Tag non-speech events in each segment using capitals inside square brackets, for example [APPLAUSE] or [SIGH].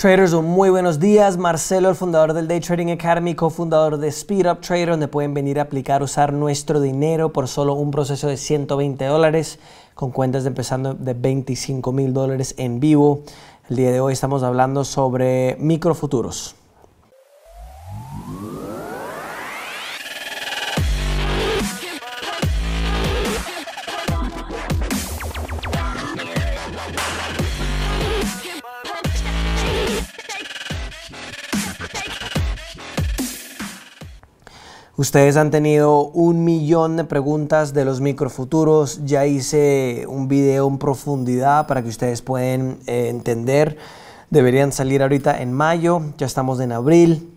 Traders, muy buenos días. Marcelo, el fundador del Day Trading Academy, cofundador de Speed Up Trader, donde pueden venir a aplicar, usar nuestro dinero por solo un proceso de 120 dólares, con cuentas de empezando de 25 mil dólares en vivo. El día de hoy estamos hablando sobre microfuturos. Ustedes han tenido un millón de preguntas de los microfuturos. Ya hice un video en profundidad para que ustedes puedan eh, entender. Deberían salir ahorita en mayo. Ya estamos en abril.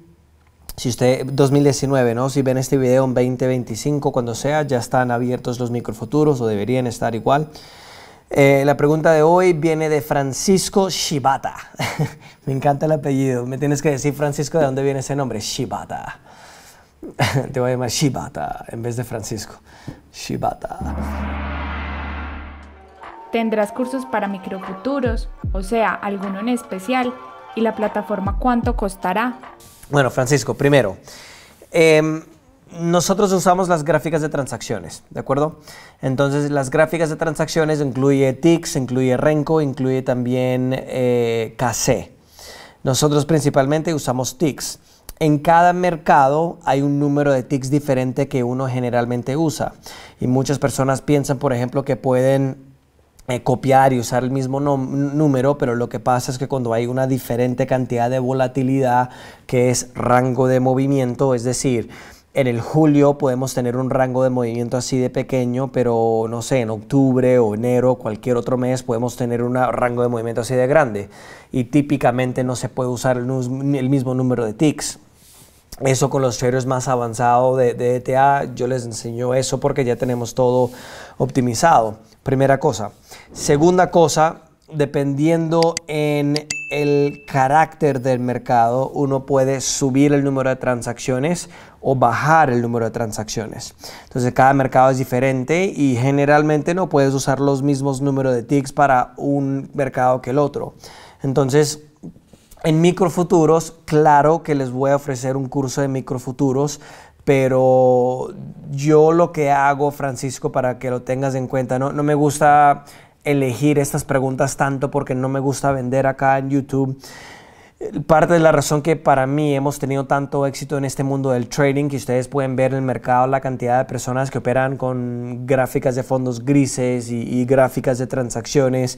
Si usted, 2019, ¿no? Si ven este video en 2025, cuando sea, ya están abiertos los microfuturos o deberían estar igual. Eh, la pregunta de hoy viene de Francisco Shibata. [LAUGHS] me encanta el apellido. Me tienes que decir, Francisco, ¿de dónde viene ese nombre? Shibata. [LAUGHS] te voy a llamar Shibata en vez de Francisco. Shibata. Tendrás cursos para microfuturos, o sea, alguno en especial, y la plataforma cuánto costará. Bueno, Francisco, primero, em, nosotros usamos las gráficas de transacciones, ¿de acuerdo? Entonces, las gráficas de transacciones incluye TIX, incluye Renko, incluye también eh, Nosotros principalmente usamos TIX en cada mercado hay un número de tics diferente que uno generalmente usa. Y muchas personas piensan, por ejemplo, que pueden eh, copiar y usar el mismo número, pero lo que pasa es que cuando hay una diferente cantidad de volatilidad, que es rango de movimiento, es decir, en el julio podemos tener un rango de movimiento así de pequeño, pero no sé, en octubre o enero, cualquier otro mes, podemos tener un rango de movimiento así de grande. Y típicamente no se puede usar el, el mismo número de ticks eso con los traders más avanzados de, ETA, yo les enseño eso porque ya tenemos todo optimizado. Primera cosa. Segunda cosa, dependiendo en el carácter del mercado, uno puede subir el número de transacciones o bajar el número de transacciones. Entonces cada mercado es diferente y generalmente no puedes usar los mismos números de ticks para un mercado que el otro. Entonces en microfuturos, claro que les voy a ofrecer un curso de microfuturos, pero yo lo que hago, Francisco, para que lo tengas en cuenta, no, me gusta elegir estas preguntas tanto porque no me gusta vender acá en YouTube. Parte de la razón que para mí hemos tenido tanto éxito en este mundo del trading, que ustedes pueden ver en el mercado la cantidad de personas que operan con gráficas de fondos grises y, y gráficas de transacciones,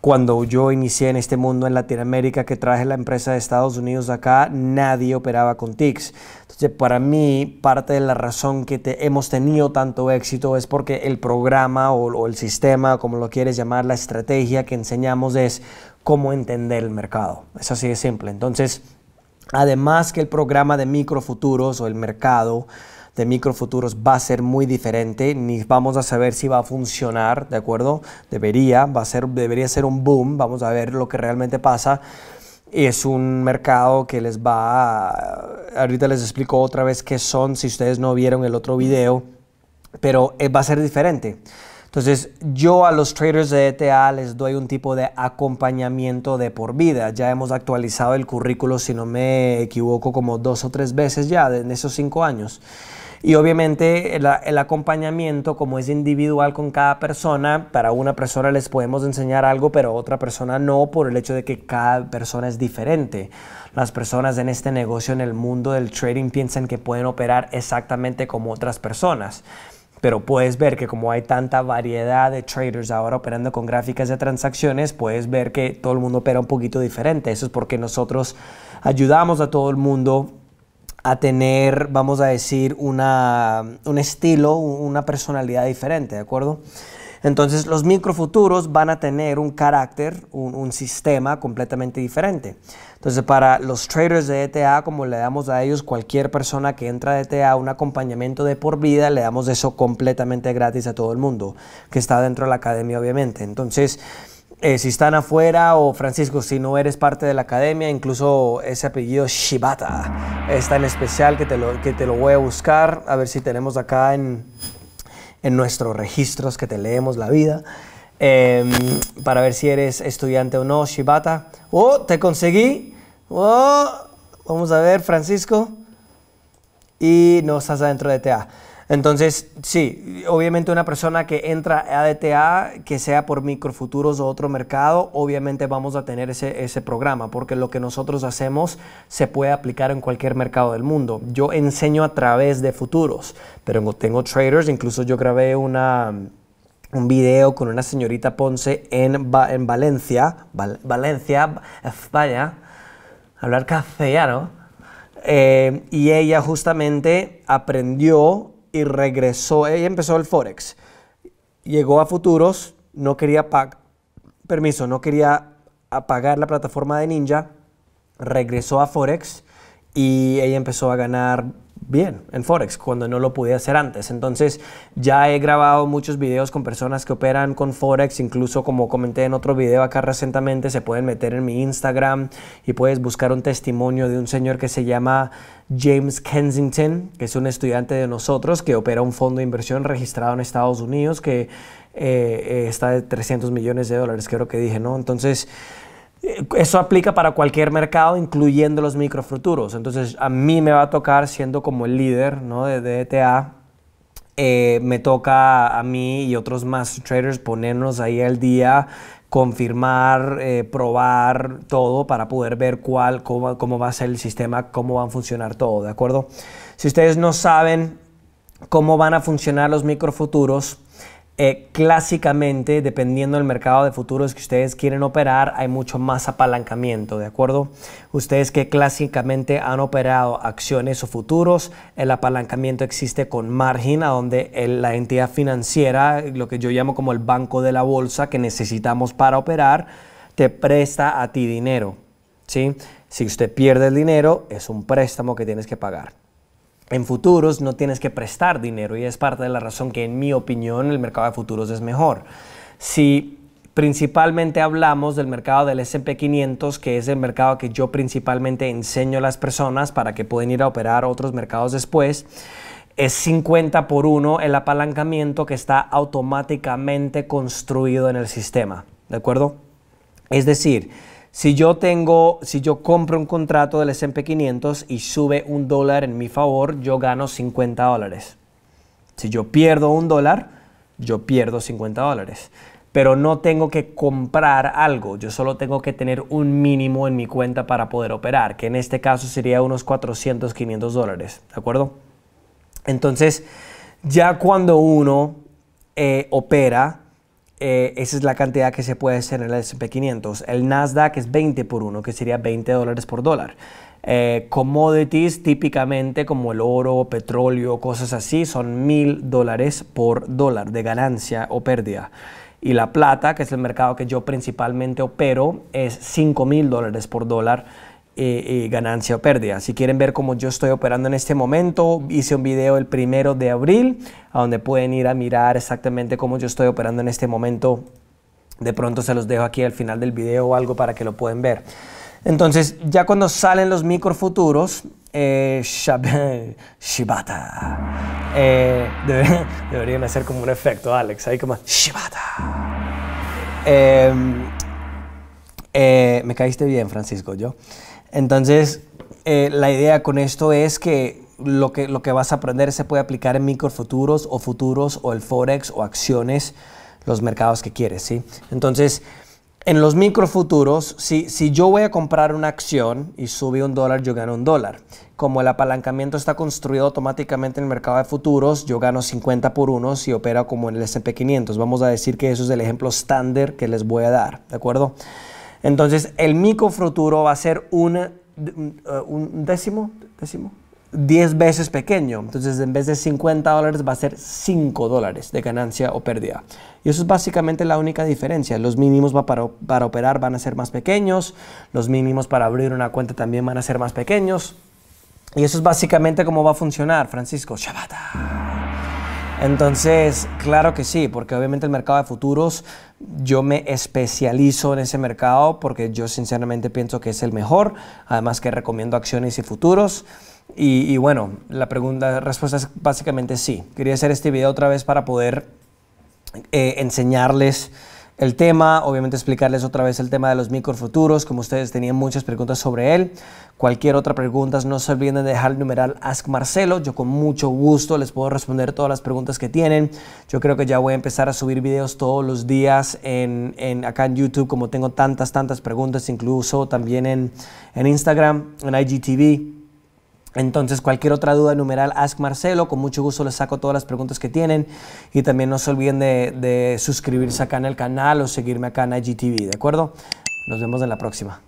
cuando yo inicié en este mundo en Latinoamérica, que traje la empresa de Estados Unidos acá, nadie operaba con TICs. Entonces, para mí, parte de la razón que te hemos tenido tanto éxito es porque el programa o, el sistema, como lo quieres llamar, la estrategia que enseñamos es cómo entender el mercado. Es así de simple. Entonces, además que el programa de microfuturos o el mercado, de este microfuturos va a ser muy diferente, ni vamos a saber si va a funcionar, ¿de acuerdo? Debería, va a ser, debería ser un boom, vamos a ver lo que realmente pasa. Es un mercado que les va Ahorita les explico otra vez qué son, si ustedes no vieron el otro video, pero eh, va a ser diferente. Entonces, yo a los traders de ETA les doy un tipo de acompañamiento de por vida. Ya hemos actualizado el currículo, si no me equivoco, como dos o tres veces ya en esos cinco años. Y obviamente el, acompañamiento, como es individual con cada persona, para una persona les podemos enseñar algo, pero otra persona no, por el hecho de que cada persona es diferente. Las personas en este negocio, en el mundo del trading, piensan que pueden operar exactamente como otras personas. Pero puedes ver que como hay tanta variedad de traders ahora operando con gráficas de transacciones, puedes ver que todo el mundo opera un poquito diferente. Eso es porque nosotros ayudamos a todo el mundo a tener, vamos a decir, una, un estilo, una personalidad diferente, ¿de acuerdo? Entonces los micro futuros van a tener un carácter, un, un, sistema completamente diferente. Entonces para los traders de ETA, como le damos a ellos, cualquier persona que entra de ETA un acompañamiento de por vida, le damos eso completamente gratis a todo el mundo que está dentro de la academia obviamente. Entonces eh, si están afuera o Francisco, si no eres parte de la academia, incluso ese apellido Shibata es tan especial que te lo, que te lo voy a buscar, a ver si tenemos acá en, nuestros registros que te leemos la vida. Em, para ver si eres estudiante o no, Shibata. Oh, te conseguí. Oh, vamos a ver, Francisco. Y no estás adentro de TA. Entonces, sí, obviamente una persona que entra a DTA, e que sea por microfuturos o otro mercado, obviamente vamos a tener ese, programa, porque lo que nosotros hacemos se puede aplicar en cualquier mercado del mundo. Yo enseño a través de futuros, pero tengo traders, incluso yo grabé una un video con una señorita Ponce en, en Valencia, Valencia, España, hablar castellano, eh, y ella justamente aprendió y regresó. y empezó el Forex. Llegó a futuros, no quería pagar, permiso, no quería apagar la plataforma de Ninja, regresó a Forex y ella empezó a ganar bien en Forex cuando no lo pude hacer antes. Entonces ya he grabado muchos videos con personas que operan con Forex, incluso como comenté en otro video acá recientemente, se pueden meter en mi Instagram y puedes buscar un testimonio de un señor que se llama James Kensington, que es un estudiante de nosotros que opera un fondo de inversión registrado en Estados Unidos que eh, eh, está de 300 millones de dólares, creo que dije, ¿no? Entonces... Eso aplica para cualquier mercado, incluyendo los microfuturos. Entonces, a mí me va a tocar, siendo como el líder de DTA, e eh, me toca a mí y otros más traders ponernos ahí al día, confirmar, eh, probar todo para poder ver cuál, cómo, va a ser el sistema, cómo va a funcionar todo, ¿de acuerdo? Si ustedes no saben cómo van a funcionar los microfuturos, eh, clásicamente, dependiendo del mercado de futuros que ustedes quieren operar, hay mucho más apalancamiento, ¿de acuerdo? Ustedes que clásicamente han operado acciones o futuros, el apalancamiento existe con margen, a donde la entidad financiera, lo que yo llamo como el banco de la bolsa que necesitamos para operar, te presta a ti dinero, ¿sí? Si usted pierde el dinero, es un préstamo que tienes que pagar en futuros no tienes que prestar dinero y es parte de la razón que en mi opinión el mercado de futuros es mejor. Si principalmente hablamos del mercado del S&P 500, que es el mercado que yo principalmente enseño a las personas para que pueden ir a operar otros mercados después, es 50 por 1 el apalancamiento que está automáticamente construido en el sistema, ¿de acuerdo? Es decir, si yo tengo, si yo compro un contrato del S&P 500 y sube un dólar en mi favor, yo gano 50 dólares. Si yo pierdo un dólar, yo pierdo 50 dólares. Pero no tengo que comprar algo, yo solo tengo que tener un mínimo en mi cuenta para poder operar, que en este caso sería unos 400, 500 dólares, ¿de acuerdo? Entonces, ya cuando uno eh, opera, eh, esa es la cantidad que se puede hacer en el S&P 500. El Nasdaq es 20 por 1, que sería 20 dólares por dólar. Eh, commodities típicamente como el oro, petróleo, cosas así, son 1000 dólares por dólar de ganancia o pérdida. Y la plata, que es el mercado que yo principalmente opero, es cinco mil dólares por dólar eh, eh, ganancia o pérdida. Si quieren ver cómo yo estoy operando en este momento, hice un video el primero de abril, a donde pueden ir a mirar exactamente cómo yo estoy operando en este momento. De pronto se los dejo aquí al final del video o algo para que lo pueden ver. Entonces, ya cuando salen los microfuturos, eh, [LAUGHS] Shibata. Eh, [LAUGHS] deberían, hacer como un efecto, Alex, ahí como Shibata. Em, me caíste bien, Francisco, yo. Entonces, eh, la idea con esto es que lo, que lo que vas a aprender se puede aplicar en microfuturos o futuros o el forex o acciones, los mercados que quieres, ¿sí? Entonces, en los microfuturos, si, si yo voy a comprar una acción y sube un dólar, yo gano un dólar. Como el apalancamiento está construido automáticamente en el mercado de futuros, yo gano 50 por 1 si opera como en el S&P 500. Vamos a decir que eso es el ejemplo estándar que les voy a dar, ¿de acuerdo? Entonces, el futuro va a ser un uh, décimo, décimo, 10 veces pequeño. Entonces, en vez de 50 dólares, va a ser 5 dólares de ganancia o pérdida. Y eso es básicamente la única diferencia. Los mínimos para, operar van a ser más pequeños, los mínimos para abrir una cuenta también van a ser más pequeños. Y eso es básicamente cómo va a funcionar, Francisco Chavata. Entonces, claro que sí, porque obviamente el mercado de futuros, yo me especializo en ese mercado porque yo sinceramente pienso que es el mejor, además que recomiendo acciones y futuros. Y, bueno, la pregunta, respuesta es básicamente sí. Quería hacer este video otra vez para poder eh, enseñarles el tema, obviamente explicarles otra vez el tema de los microfuturos, como ustedes tenían muchas preguntas sobre él. Cualquier otra pregunta, no se olviden de dejar el numeral Ask Marcelo, yo con mucho gusto les puedo responder todas las preguntas que tienen. Yo creo que ya voy a empezar a subir videos todos los días en, acá en YouTube, como tengo tantas, tantas preguntas, incluso también en, en Instagram, en IGTV. Entonces, cualquier otra duda, numeral Ask Marcelo. Con mucho gusto les saco todas las preguntas que tienen. Y también no se olviden de, de suscribirse acá en el canal o seguirme acá en IGTV, ¿de acuerdo? Nos vemos en la próxima.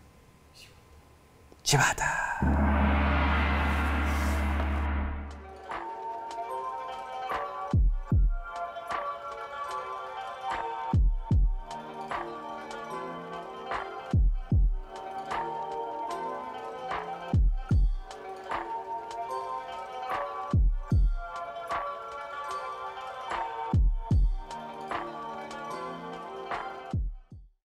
Chivata.